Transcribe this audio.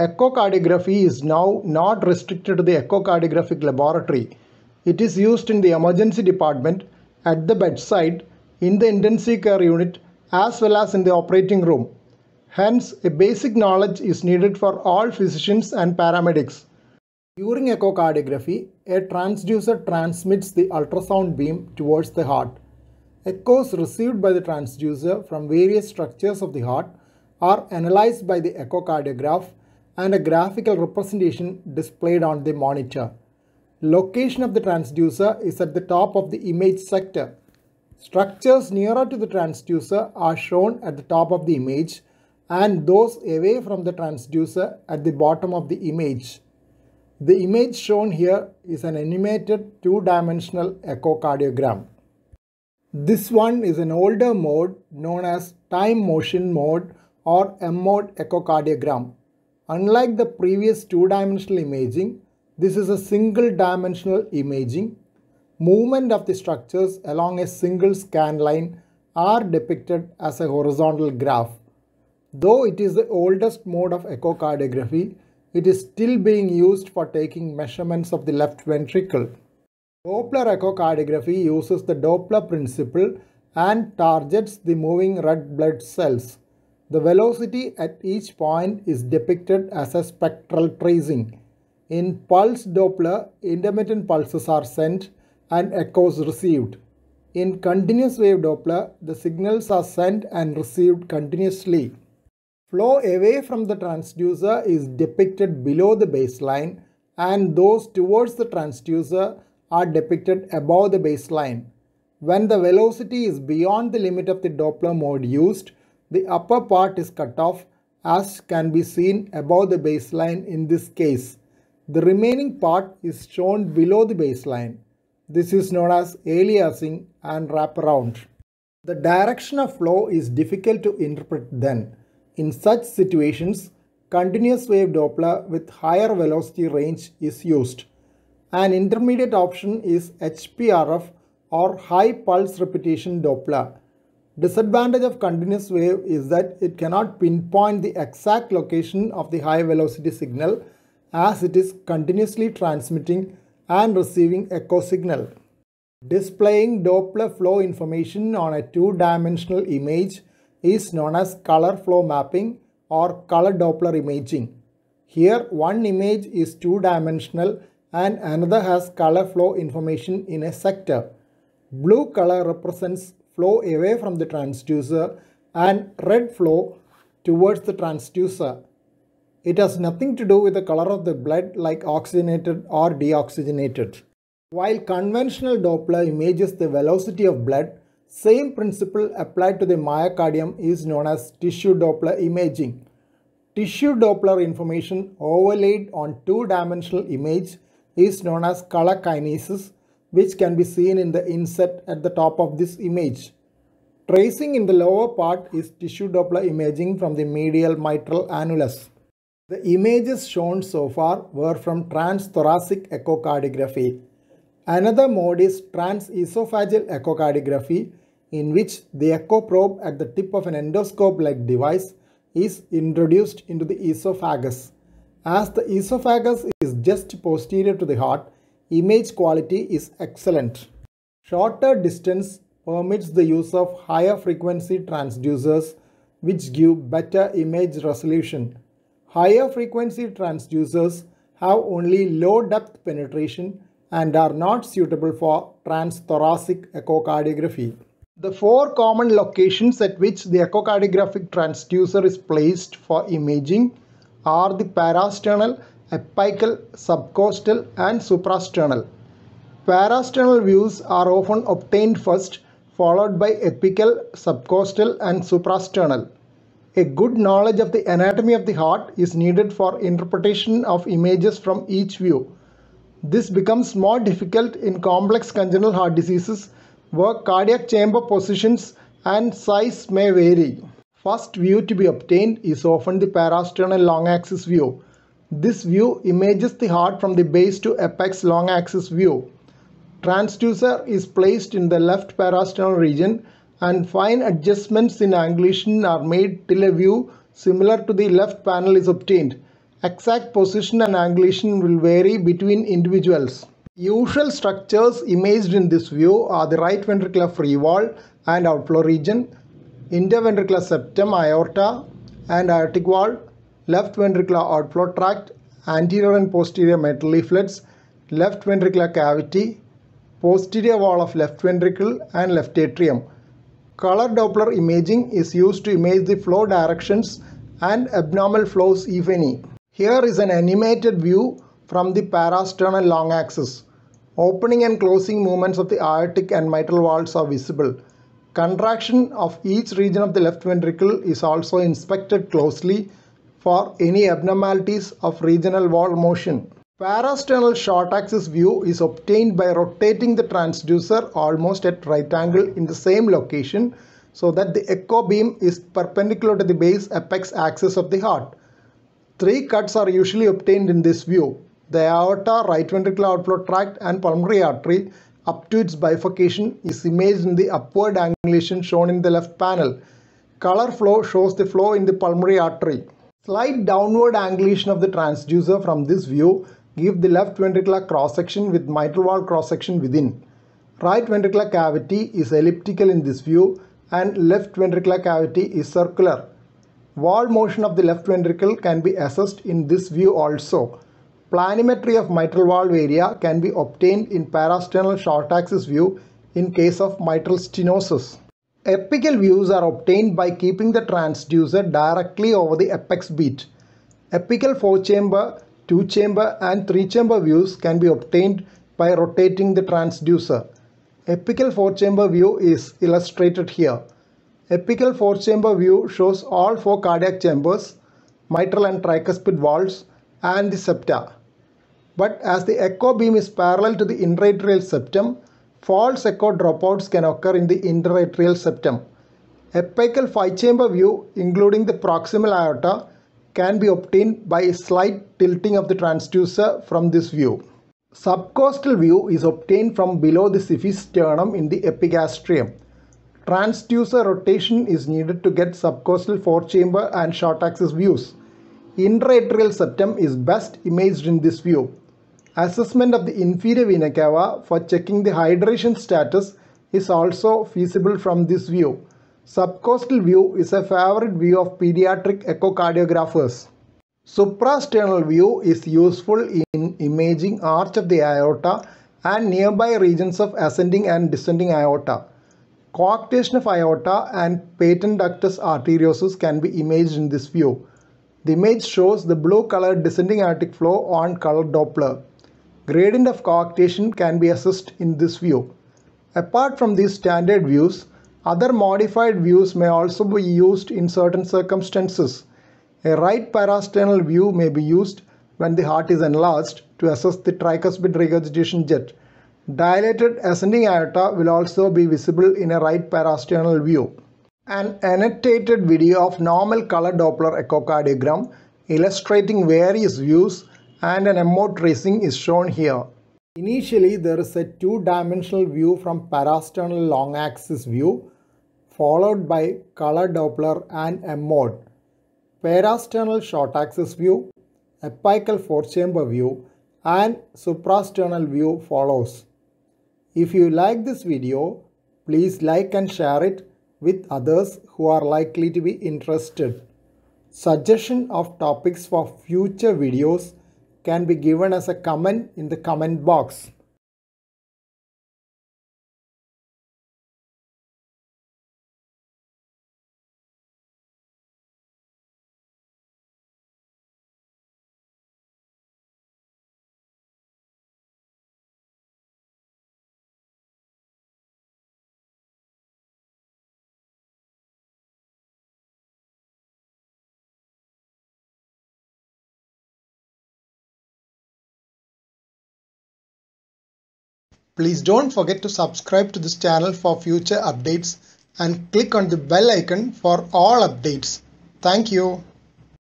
Echocardiography is now not restricted to the echocardiographic laboratory. It is used in the emergency department, at the bedside, in the intensive care unit, as well as in the operating room. Hence, a basic knowledge is needed for all physicians and paramedics. During echocardiography, a transducer transmits the ultrasound beam towards the heart. Echoes received by the transducer from various structures of the heart are analyzed by the echocardiograph and a graphical representation displayed on the monitor. Location of the transducer is at the top of the image sector. Structures nearer to the transducer are shown at the top of the image and those away from the transducer at the bottom of the image. The image shown here is an animated two-dimensional echocardiogram. This one is an older mode known as time motion mode or M mode echocardiogram. Unlike the previous two-dimensional imaging, this is a single-dimensional imaging. Movement of the structures along a single scan line are depicted as a horizontal graph. Though it is the oldest mode of echocardiography, it is still being used for taking measurements of the left ventricle. Doppler echocardiography uses the Doppler principle and targets the moving red blood cells. The velocity at each point is depicted as a spectral tracing. In pulse Doppler, intermittent pulses are sent and echoes received. In continuous wave Doppler, the signals are sent and received continuously. Flow away from the transducer is depicted below the baseline and those towards the transducer are depicted above the baseline. When the velocity is beyond the limit of the Doppler mode used, the upper part is cut off as can be seen above the baseline in this case. The remaining part is shown below the baseline. This is known as aliasing and wraparound. The direction of flow is difficult to interpret then. In such situations, continuous wave Doppler with higher velocity range is used. An intermediate option is HPRF or high pulse repetition Doppler Disadvantage of continuous wave is that it cannot pinpoint the exact location of the high velocity signal as it is continuously transmitting and receiving echo signal. Displaying Doppler flow information on a two-dimensional image is known as color flow mapping or color Doppler imaging. Here one image is two-dimensional and another has color flow information in a sector. Blue color represents flow away from the transducer and red flow towards the transducer. It has nothing to do with the color of the blood like oxygenated or deoxygenated. While conventional Doppler images the velocity of blood, same principle applied to the myocardium is known as tissue Doppler imaging. Tissue Doppler information overlaid on two-dimensional image is known as color kinesis which can be seen in the inset at the top of this image. Tracing in the lower part is tissue Doppler imaging from the medial mitral annulus. The images shown so far were from transthoracic echocardiography. Another mode is transesophageal echocardiography in which the echo probe at the tip of an endoscope-like device is introduced into the esophagus. As the esophagus is just posterior to the heart, Image quality is excellent. Shorter distance permits the use of higher frequency transducers which give better image resolution. Higher frequency transducers have only low depth penetration and are not suitable for transthoracic echocardiography. The four common locations at which the echocardiographic transducer is placed for imaging are the parasternal apical, subcostal and suprasternal. Parasternal views are often obtained first followed by apical, subcostal and suprasternal. A good knowledge of the anatomy of the heart is needed for interpretation of images from each view. This becomes more difficult in complex congenital heart diseases where cardiac chamber positions and size may vary. First view to be obtained is often the parasternal long axis view. This view images the heart from the base to apex long axis view. Transducer is placed in the left parasternal region and fine adjustments in angulation are made till a view similar to the left panel is obtained. Exact position and angulation will vary between individuals. Usual structures imaged in this view are the right ventricular free wall and outflow region, interventricular septum, aorta and aortic wall, left ventricular outflow tract, anterior and posterior mitral leaflets, left ventricular cavity, posterior wall of left ventricle and left atrium. Color Doppler imaging is used to image the flow directions and abnormal flows if any. Here is an animated view from the parasternal long axis. Opening and closing movements of the aortic and mitral valves are visible. Contraction of each region of the left ventricle is also inspected closely for any abnormalities of regional wall motion. Parasternal short axis view is obtained by rotating the transducer almost at right angle in the same location so that the echo beam is perpendicular to the base apex axis of the heart. Three cuts are usually obtained in this view. The aorta, right ventricular outflow tract and pulmonary artery up to its bifurcation is imaged in the upward angulation shown in the left panel. Color flow shows the flow in the pulmonary artery. Slight downward angulation of the transducer from this view give the left ventricular cross-section with mitral valve cross-section within. Right ventricular cavity is elliptical in this view and left ventricular cavity is circular. Wall motion of the left ventricle can be assessed in this view also. Planimetry of mitral valve area can be obtained in parasternal short axis view in case of mitral stenosis. Apical views are obtained by keeping the transducer directly over the apex beat. Apical 4-chamber, 2-chamber and 3-chamber views can be obtained by rotating the transducer. Apical 4-chamber view is illustrated here. Apical 4-chamber view shows all 4 cardiac chambers, mitral and tricuspid valves and the septa. But as the echo beam is parallel to the intratrial septum, False echo dropouts can occur in the interatrial septum. Apical five-chamber view, including the proximal aorta, can be obtained by a slight tilting of the transducer from this view. Subcostal view is obtained from below the syphis sternum in the epigastrium. Transducer rotation is needed to get subcostal four-chamber and short axis views. Intraatrial septum is best imaged in this view. Assessment of the inferior vena cava for checking the hydration status is also feasible from this view. Subcostal view is a favorite view of pediatric echocardiographers. Suprasternal view is useful in imaging arch of the aorta and nearby regions of ascending and descending aorta. Coarctation of aorta and patent ductus arteriosus can be imaged in this view. The image shows the blue colored descending aortic flow on color Doppler. Gradient of coarctation can be assessed in this view. Apart from these standard views, other modified views may also be used in certain circumstances. A right parasternal view may be used when the heart is enlarged to assess the tricuspid regurgitation jet. Dilated ascending aorta will also be visible in a right parasternal view. An annotated video of normal color Doppler echocardiogram illustrating various views and an MO tracing is shown here. Initially, there is a two-dimensional view from parasternal long axis view followed by color Doppler and MOD, parasternal short axis view, apical four-chamber view and suprasternal view follows. If you like this video, please like and share it with others who are likely to be interested. Suggestion of topics for future videos can be given as a comment in the comment box. Please don't forget to subscribe to this channel for future updates and click on the bell icon for all updates. Thank you.